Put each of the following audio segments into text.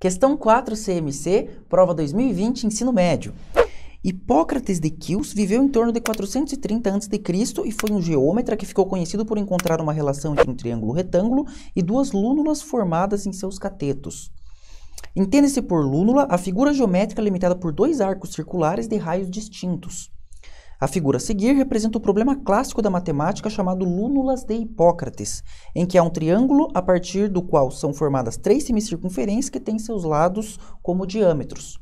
Questão 4 CMC, prova 2020, ensino médio. Hipócrates de Quíos viveu em torno de 430 a.C. e foi um geômetra que ficou conhecido por encontrar uma relação entre um triângulo retângulo e duas lúnulas formadas em seus catetos. Entende-se por lúnula a figura geométrica limitada por dois arcos circulares de raios distintos. A figura a seguir representa o problema clássico da matemática chamado Lúnulas de Hipócrates, em que há um triângulo a partir do qual são formadas três semicircunferências que têm seus lados como diâmetros.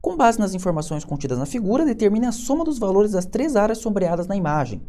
Com base nas informações contidas na figura, determine a soma dos valores das três áreas sombreadas na imagem.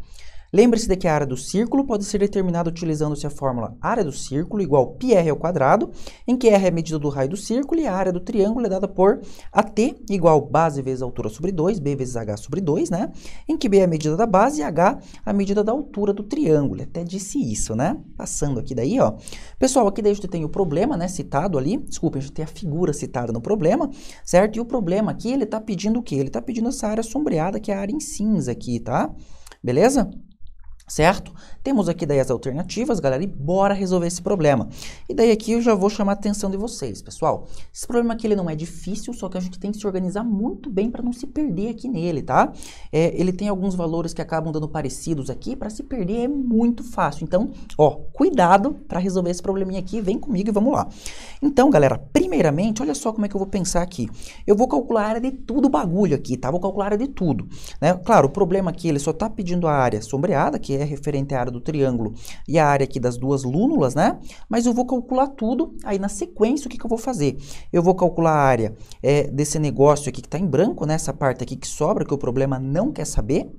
Lembre-se de que a área do círculo pode ser determinada utilizando-se a fórmula área do círculo igual πr ao quadrado, em que r é a medida do raio do círculo e a área do triângulo é dada por AT igual base vezes altura sobre 2, b vezes h sobre 2, né? Em que b é a medida da base e h a medida da altura do triângulo. É até disse isso, né? Passando aqui daí, ó. Pessoal, aqui daí a gente tem o problema, né, citado ali. Desculpa, a gente tem a figura citada no problema, certo? E o problema aqui, ele tá pedindo o quê? Ele tá pedindo essa área sombreada, que é a área em cinza aqui, tá? Beleza? certo? Temos aqui daí as alternativas, galera, e bora resolver esse problema. E daí aqui eu já vou chamar a atenção de vocês, pessoal. Esse problema aqui ele não é difícil, só que a gente tem que se organizar muito bem para não se perder aqui nele, tá? É, ele tem alguns valores que acabam dando parecidos aqui, para se perder é muito fácil. Então, ó, cuidado para resolver esse probleminha aqui, vem comigo e vamos lá. Então, galera, primeiramente, olha só como é que eu vou pensar aqui. Eu vou calcular a área de tudo o bagulho aqui, tá? Vou calcular a área de tudo, né? Claro, o problema aqui, ele só tá pedindo a área sombreada, que é é referente à área do triângulo e à área aqui das duas lúnulas, né? Mas eu vou calcular tudo, aí na sequência o que, que eu vou fazer? Eu vou calcular a área é, desse negócio aqui que está em branco, né? Essa parte aqui que sobra, que o problema não quer saber,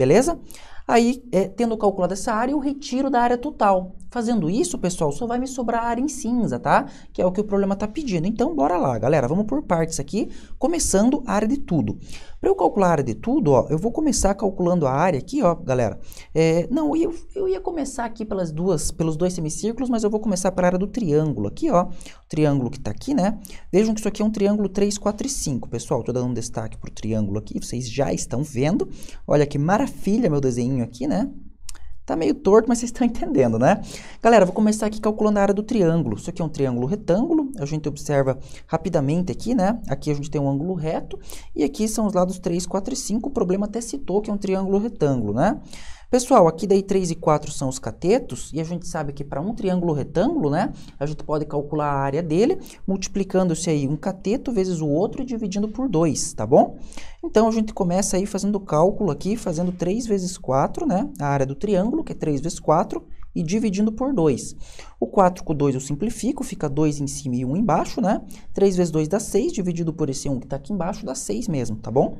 Beleza? Aí, é, tendo calculado essa área, eu retiro da área total. Fazendo isso, pessoal, só vai me sobrar área em cinza, tá? Que é o que o problema está pedindo. Então, bora lá, galera. Vamos por partes aqui, começando a área de tudo. Para eu calcular a área de tudo, ó, eu vou começar calculando a área aqui, ó, galera. É, não, eu, eu ia começar aqui pelas duas, pelos dois semicírculos, mas eu vou começar pela área do triângulo aqui, ó. O triângulo que está aqui, né? Vejam que isso aqui é um triângulo 3, 4 e 5, pessoal. Estou dando um destaque para o triângulo aqui, vocês já estão vendo. Olha que maravilha filha, meu desenho aqui, né? Tá meio torto, mas vocês estão entendendo, né? Galera, vou começar aqui calculando a área do triângulo. Isso aqui é um triângulo retângulo, a gente observa rapidamente aqui, né? Aqui a gente tem um ângulo reto e aqui são os lados 3, 4 e 5. O problema até citou que é um triângulo retângulo, né? Pessoal, aqui daí 3 e 4 são os catetos, e a gente sabe que para um triângulo retângulo, né, a gente pode calcular a área dele, multiplicando-se aí um cateto vezes o outro e dividindo por 2, tá bom? Então, a gente começa aí fazendo o cálculo aqui, fazendo 3 vezes 4, né, a área do triângulo, que é 3 vezes 4, e dividindo por 2. O 4 com 2 eu simplifico, fica 2 em cima e 1 embaixo, né? 3 vezes 2 dá 6, dividido por esse 1 que está aqui embaixo dá 6 mesmo, tá bom?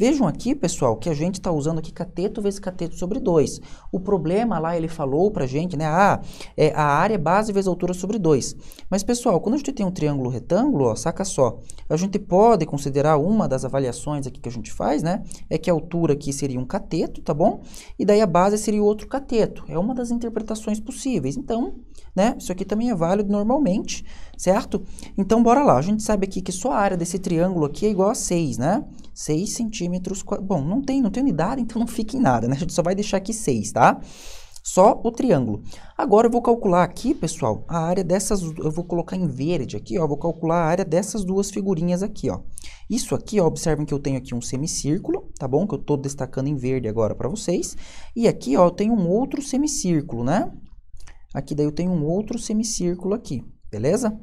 Vejam aqui, pessoal, que a gente está usando aqui cateto vezes cateto sobre 2. O problema lá, ele falou para a gente, né? Ah, é a área é base vezes altura sobre 2. Mas, pessoal, quando a gente tem um triângulo retângulo, ó, saca só, a gente pode considerar uma das avaliações aqui que a gente faz, né? É que a altura aqui seria um cateto, tá bom? E daí a base seria outro cateto. É uma das interpretações possíveis. Então, né? Isso aqui também é válido normalmente, certo? Então, bora lá. A gente sabe aqui que só a área desse triângulo aqui é igual a 6, né? 6 centímetros. Bom, não tem, não tem unidade, então não fica em nada, né? A gente só vai deixar aqui 6, tá? Só o triângulo. Agora eu vou calcular aqui, pessoal, a área dessas... Eu vou colocar em verde aqui, ó. Vou calcular a área dessas duas figurinhas aqui, ó. Isso aqui, ó, observem que eu tenho aqui um semicírculo, tá bom? Que eu tô destacando em verde agora para vocês. E aqui, ó, eu tenho um outro semicírculo, né? Aqui daí eu tenho um outro semicírculo aqui, beleza?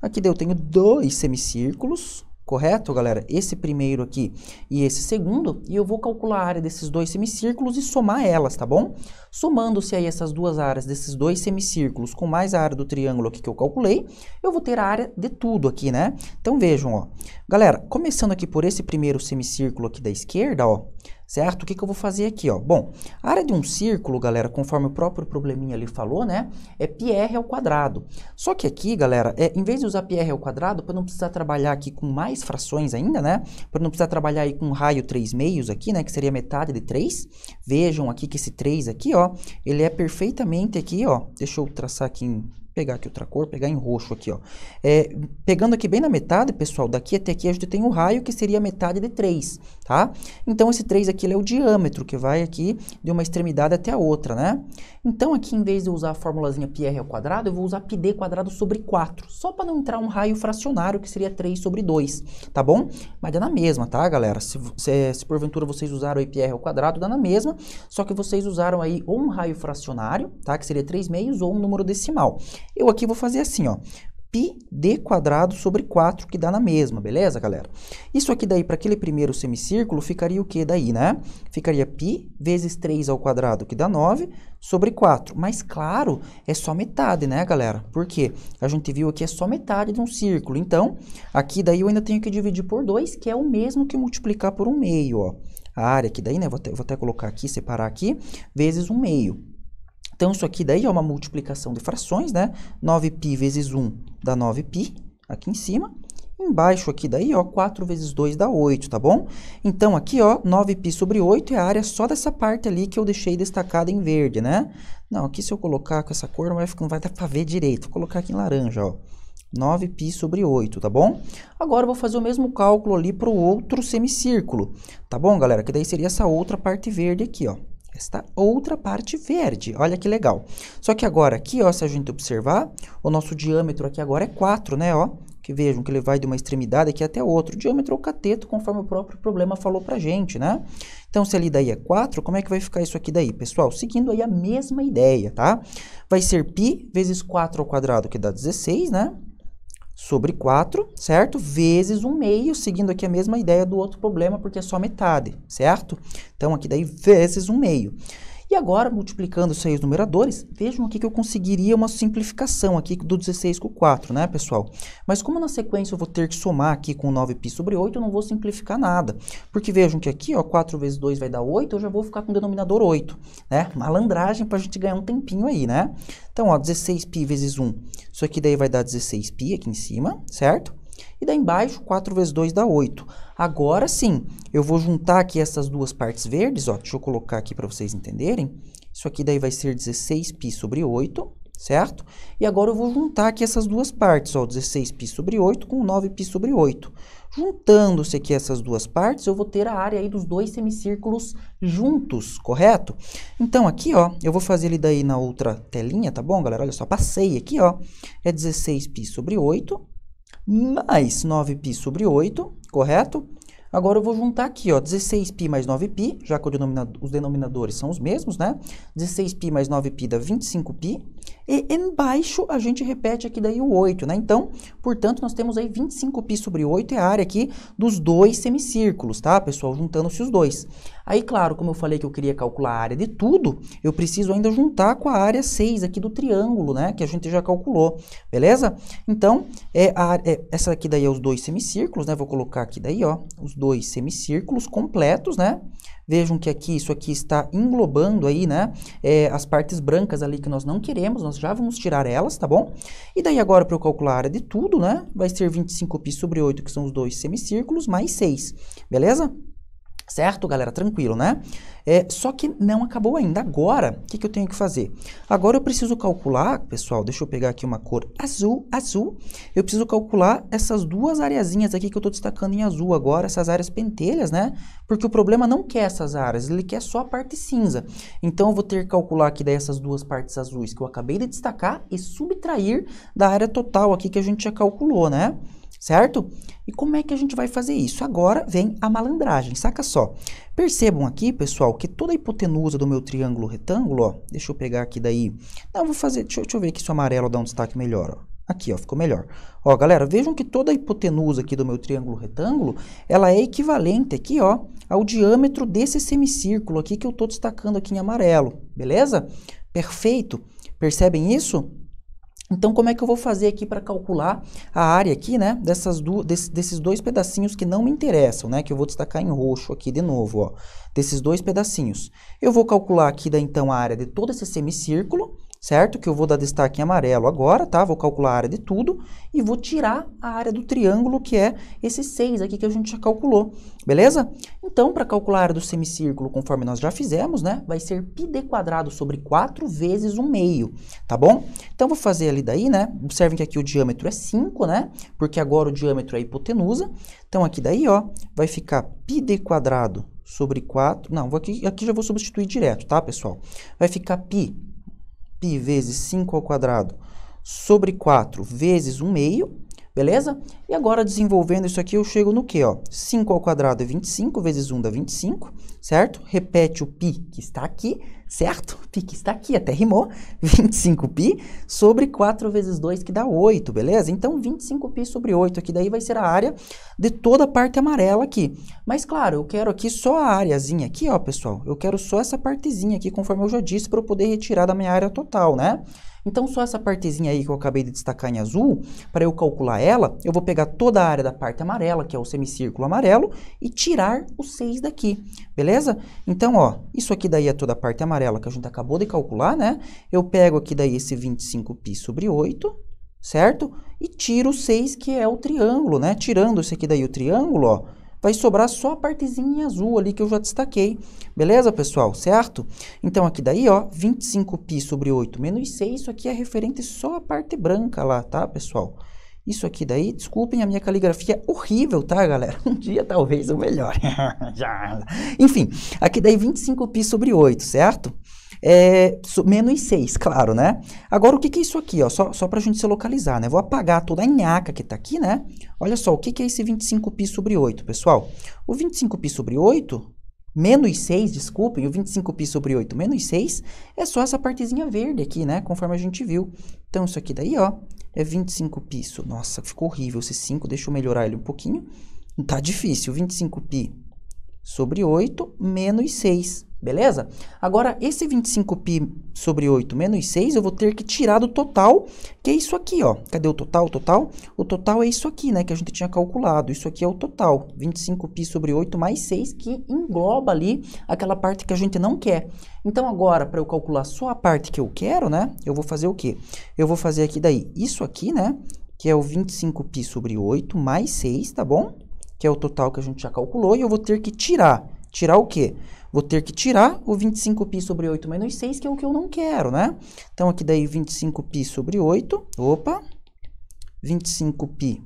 Aqui daí eu tenho dois semicírculos, correto, galera? Esse primeiro aqui e esse segundo, e eu vou calcular a área desses dois semicírculos e somar elas, tá bom? Somando-se aí essas duas áreas desses dois semicírculos com mais a área do triângulo aqui que eu calculei, eu vou ter a área de tudo aqui, né? Então vejam, ó. Galera, começando aqui por esse primeiro semicírculo aqui da esquerda, ó, certo? O que, que eu vou fazer aqui, ó? Bom, a área de um círculo, galera, conforme o próprio probleminha ali falou, né? É πr ao quadrado. Só que aqui, galera, é, em vez de usar πr ao quadrado, para não precisar trabalhar aqui com mais frações ainda, né? Para não precisar trabalhar aí com um raio 3 meios aqui, né? Que seria metade de 3. Vejam aqui que esse 3 aqui, ó, ele é perfeitamente aqui, ó. Deixa eu traçar aqui em pegar aqui outra cor, pegar em roxo aqui, ó. É, pegando aqui bem na metade, pessoal, daqui até aqui a gente tem o um raio, que seria a metade de 3, tá? Então, esse 3 aqui é o diâmetro, que vai aqui de uma extremidade até a outra, né? Então, aqui em vez de usar a formulazinha PR ao quadrado, eu vou usar πd quadrado sobre 4, só para não entrar um raio fracionário, que seria 3 sobre 2, tá bom? Mas dá é na mesma, tá, galera? Se, se, se porventura vocês usaram aí PR ao quadrado, dá na mesma, só que vocês usaram aí ou um raio fracionário, tá? Que seria 3 meios, ou um número decimal. Eu aqui vou fazer assim, ó pi d quadrado sobre 4, que dá na mesma, beleza, galera? Isso aqui daí, para aquele primeiro semicírculo, ficaria o que daí, né? Ficaria pi vezes 3 ao quadrado, que dá 9, sobre 4. Mas, claro, é só metade, né, galera? Porque a gente viu aqui é só metade de um círculo. Então, aqui daí eu ainda tenho que dividir por 2, que é o mesmo que multiplicar por um meio, ó. A área aqui daí, né, vou até, vou até colocar aqui, separar aqui, vezes um meio. Então, isso aqui daí é uma multiplicação de frações, né? 9π vezes 1 dá 9π, aqui em cima. Embaixo aqui daí, ó, 4 vezes 2 dá 8, tá bom? Então, aqui, ó, 9π sobre 8 é a área só dessa parte ali que eu deixei destacada em verde, né? Não, aqui se eu colocar com essa cor não vai, não vai dar pra ver direito. Vou colocar aqui em laranja, ó. 9π sobre 8, tá bom? Agora eu vou fazer o mesmo cálculo ali para o outro semicírculo, tá bom, galera? Que daí seria essa outra parte verde aqui, ó esta outra parte verde. Olha que legal. Só que agora aqui, ó, se a gente observar, o nosso diâmetro aqui agora é 4, né, ó? Que vejam que ele vai de uma extremidade aqui até outra. O diâmetro é o cateto, conforme o próprio problema falou pra gente, né? Então, se ali daí é 4, como é que vai ficar isso aqui daí? Pessoal, seguindo aí a mesma ideia, tá? Vai ser π vezes 4 ao quadrado, que dá 16, né? sobre 4, certo? Vezes 1 meio, seguindo aqui a mesma ideia do outro problema, porque é só metade, certo? Então, aqui daí vezes 1 meio. E agora, multiplicando isso aí os numeradores, vejam aqui que eu conseguiria uma simplificação aqui do 16 com 4, né, pessoal? Mas como na sequência eu vou ter que somar aqui com 9π sobre 8, eu não vou simplificar nada. Porque vejam que aqui, ó, 4 vezes 2 vai dar 8, eu já vou ficar com o denominador 8, né? Malandragem para a gente ganhar um tempinho aí, né? Então, ó, 16π vezes 1, isso aqui daí vai dar 16π aqui em cima, certo? E daí embaixo, 4 vezes 2 dá 8. Agora sim, eu vou juntar aqui essas duas partes verdes, ó, deixa eu colocar aqui para vocês entenderem. Isso aqui daí vai ser 16π sobre 8, certo? E agora eu vou juntar aqui essas duas partes, ó, 16π sobre 8 com 9π sobre 8. Juntando-se aqui essas duas partes, eu vou ter a área aí dos dois semicírculos juntos, correto? Então, aqui, ó, eu vou fazer ele daí na outra telinha, tá bom, galera? Olha só, passei aqui, ó, é 16π sobre 8, mais 9π sobre 8, correto? Agora eu vou juntar aqui, ó, 16π mais 9π, já que denominador, os denominadores são os mesmos, né? 16π mais 9π dá 25π, e embaixo a gente repete aqui daí o 8, né? Então, portanto, nós temos aí 25 π sobre 8 é a área aqui dos dois semicírculos, tá, pessoal? Juntando-se os dois. Aí, claro, como eu falei que eu queria calcular a área de tudo, eu preciso ainda juntar com a área 6 aqui do triângulo, né? Que a gente já calculou, beleza? Então, é, a, é essa aqui daí é os dois semicírculos, né? Vou colocar aqui daí, ó, os dois semicírculos completos, né? Vejam que aqui, isso aqui está englobando aí, né, é, as partes brancas ali que nós não queremos, nós já vamos tirar elas, tá bom? E daí agora para eu calcular a área de tudo, né, vai ser 25π sobre 8, que são os dois semicírculos, mais 6, beleza? Certo, galera? Tranquilo, né? É, só que não acabou ainda. Agora, o que, que eu tenho que fazer? Agora eu preciso calcular, pessoal, deixa eu pegar aqui uma cor azul, azul. Eu preciso calcular essas duas areazinhas aqui que eu estou destacando em azul agora, essas áreas pentelhas, né? Porque o problema não quer essas áreas, ele quer só a parte cinza. Então, eu vou ter que calcular aqui daí essas duas partes azuis que eu acabei de destacar e subtrair da área total aqui que a gente já calculou, né? certo? E como é que a gente vai fazer isso? Agora vem a malandragem, saca só. Percebam aqui, pessoal, que toda a hipotenusa do meu triângulo retângulo, ó, deixa eu pegar aqui daí. Não, vou fazer, deixa, deixa eu ver aqui se o amarelo dá um destaque melhor, ó. Aqui, ó, ficou melhor. Ó, galera, vejam que toda a hipotenusa aqui do meu triângulo retângulo, ela é equivalente aqui, ó, ao diâmetro desse semicírculo aqui que eu tô destacando aqui em amarelo, beleza? Perfeito. Percebem isso? Então, como é que eu vou fazer aqui para calcular a área aqui, né, dessas desse, desses dois pedacinhos que não me interessam, né, que eu vou destacar em roxo aqui de novo, ó, desses dois pedacinhos. Eu vou calcular aqui, da, então, a área de todo esse semicírculo, certo? Que eu vou dar destaque em amarelo agora, tá? Vou calcular a área de tudo e vou tirar a área do triângulo, que é esse 6 aqui que a gente já calculou, beleza? Então, para calcular a área do semicírculo, conforme nós já fizemos, né? Vai ser πd quadrado sobre 4 vezes 1 meio, tá bom? Então, vou fazer ali daí, né? Observem que aqui o diâmetro é 5, né? Porque agora o diâmetro é hipotenusa. Então, aqui daí, ó, vai ficar πd quadrado sobre 4, não, aqui, aqui já vou substituir direto, tá, pessoal? Vai ficar π π vezes 5 ao quadrado sobre 4 vezes 1 meio Beleza? E agora, desenvolvendo isso aqui, eu chego no quê? Ó? 5 ao quadrado é 25, vezes 1 dá 25, certo? Repete o π que está aqui, certo? Π que está aqui, até rimou. 25π sobre 4 vezes 2, que dá 8, beleza? Então, 25π sobre 8 aqui, daí vai ser a área de toda a parte amarela aqui. Mas, claro, eu quero aqui só a áreazinha aqui, ó, pessoal. Eu quero só essa partezinha aqui, conforme eu já disse, para eu poder retirar da minha área total, né? Então, só essa partezinha aí que eu acabei de destacar em azul, para eu calcular ela, eu vou pegar toda a área da parte amarela, que é o semicírculo amarelo, e tirar o 6 daqui, beleza? Então, ó, isso aqui daí é toda a parte amarela que a gente acabou de calcular, né? Eu pego aqui daí esse 25π sobre 8, certo? E tiro o 6, que é o triângulo, né? Tirando esse aqui daí o triângulo, ó, vai sobrar só a partezinha azul ali que eu já destaquei. Beleza, pessoal? Certo? Então, aqui daí, ó, 25π sobre 8 menos 6, isso aqui é referente só à parte branca lá, tá, pessoal? Isso aqui daí, desculpem a minha caligrafia horrível, tá, galera? Um dia talvez eu melhor Enfim, aqui daí 25π sobre 8, certo? é, menos 6, claro, né? Agora, o que, que é isso aqui, ó? Só, só para a gente se localizar, né? Vou apagar toda a nhaca que está aqui, né? Olha só, o que, que é esse 25π sobre 8, pessoal? O 25π sobre 8 menos 6, desculpem, o 25π sobre 8 menos 6 é só essa partezinha verde aqui, né? Conforme a gente viu. Então, isso aqui daí, ó, é 25π. Nossa, ficou horrível esse 5, deixa eu melhorar ele um pouquinho. Tá difícil, 25π sobre 8 menos 6. Beleza? Agora, esse 25π sobre 8 menos 6, eu vou ter que tirar do total, que é isso aqui, ó. Cadê o total? O total? O total é isso aqui, né, que a gente tinha calculado. Isso aqui é o total, 25π sobre 8 mais 6, que engloba ali aquela parte que a gente não quer. Então, agora, para eu calcular só a parte que eu quero, né, eu vou fazer o quê? Eu vou fazer aqui daí isso aqui, né, que é o 25π sobre 8 mais 6, tá bom? Que é o total que a gente já calculou, e eu vou ter que tirar. Tirar o quê? Tirar o quê? vou ter que tirar o 25π sobre 8 menos 6, que é o que eu não quero, né? Então, aqui daí 25π sobre 8, opa, 25π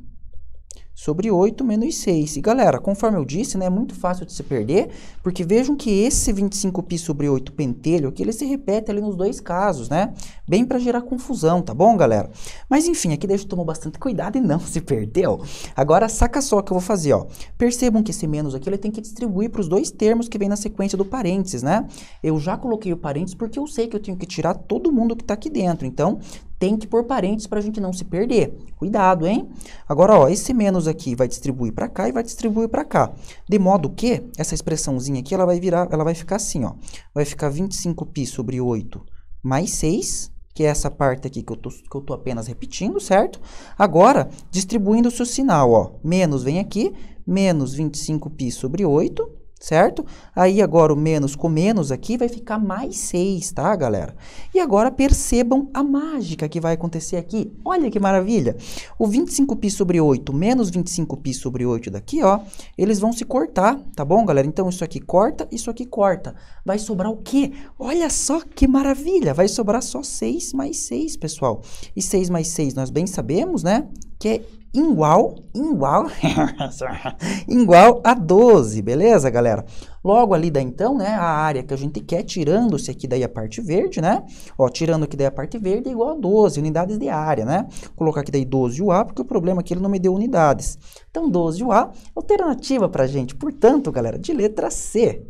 sobre 8 menos 6. E galera, conforme eu disse, né, é muito fácil de se perder, porque vejam que esse 25π sobre 8 pentelho, que ele se repete ali nos dois casos, né? Bem para gerar confusão, tá bom, galera? Mas enfim, aqui deixa eu tomar bastante cuidado e não se perdeu. Agora saca só o que eu vou fazer, ó. Percebam que esse menos aqui ele tem que distribuir para os dois termos que vem na sequência do parênteses, né? Eu já coloquei o parênteses porque eu sei que eu tenho que tirar todo mundo que está aqui dentro. Então, tem que pôr parênteses para a gente não se perder. Cuidado, hein? Agora, ó, esse menos aqui vai distribuir para cá e vai distribuir para cá. De modo que essa expressãozinha aqui, ela vai virar, ela vai ficar assim, ó. Vai ficar 25π sobre 8 mais 6, que é essa parte aqui que eu tô, que eu tô apenas repetindo, certo? Agora, distribuindo-se o sinal, ó. Menos vem aqui, menos 25π sobre 8 certo? Aí agora o menos com menos aqui vai ficar mais 6, tá, galera? E agora percebam a mágica que vai acontecer aqui. Olha que maravilha! O 25π sobre 8 menos 25π sobre 8 daqui, ó, eles vão se cortar, tá bom, galera? Então isso aqui corta, isso aqui corta. Vai sobrar o quê? Olha só que maravilha! Vai sobrar só 6 mais 6, pessoal. E 6 mais 6 nós bem sabemos, né? que é igual, igual, igual a 12, beleza, galera? Logo ali da então, né, a área que a gente quer, tirando-se aqui daí a parte verde, né? Ó, tirando aqui daí a parte verde é igual a 12 unidades de área, né? Vou colocar aqui daí 12 UA, porque o problema é que ele não me deu unidades. Então, 12 UA, alternativa pra gente, portanto, galera, de letra C,